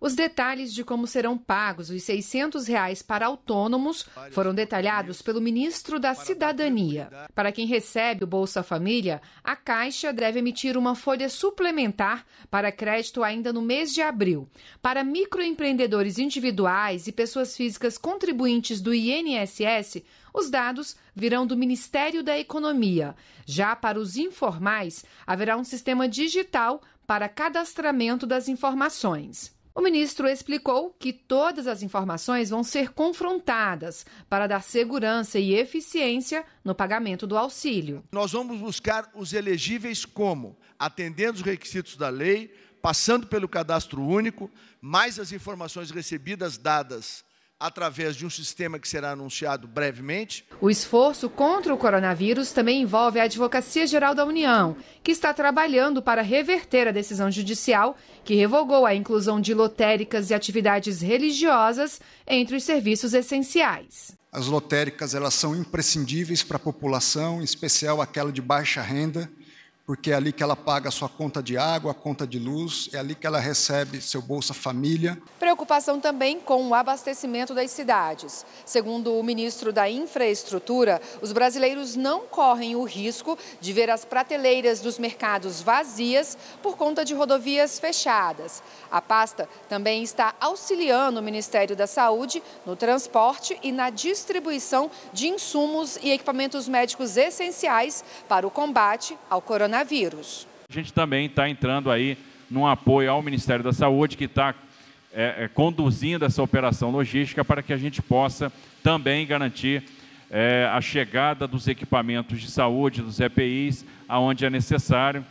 Os detalhes de como serão pagos os R$ 600 reais para autônomos foram detalhados pelo ministro da Cidadania. Para quem recebe o Bolsa Família, a Caixa deve emitir uma folha suplementar para crédito ainda no mês de abril. Para microempreendedores individuais e pessoas físicas contribuintes do INSS, os dados virão do Ministério da Economia. Já para os informais, haverá um sistema digital para cadastramento das informações. O ministro explicou que todas as informações vão ser confrontadas para dar segurança e eficiência no pagamento do auxílio. Nós vamos buscar os elegíveis como? Atendendo os requisitos da lei, passando pelo cadastro único, mais as informações recebidas dadas através de um sistema que será anunciado brevemente. O esforço contra o coronavírus também envolve a Advocacia Geral da União, que está trabalhando para reverter a decisão judicial que revogou a inclusão de lotéricas e atividades religiosas entre os serviços essenciais. As lotéricas elas são imprescindíveis para a população, em especial aquela de baixa renda porque é ali que ela paga sua conta de água, a conta de luz, é ali que ela recebe seu Bolsa Família. Preocupação também com o abastecimento das cidades. Segundo o ministro da Infraestrutura, os brasileiros não correm o risco de ver as prateleiras dos mercados vazias por conta de rodovias fechadas. A pasta também está auxiliando o Ministério da Saúde no transporte e na distribuição de insumos e equipamentos médicos essenciais para o combate ao coronavírus coronavírus. A gente também está entrando aí num apoio ao Ministério da Saúde, que está é, é, conduzindo essa operação logística para que a gente possa também garantir é, a chegada dos equipamentos de saúde, dos EPIs, aonde é necessário.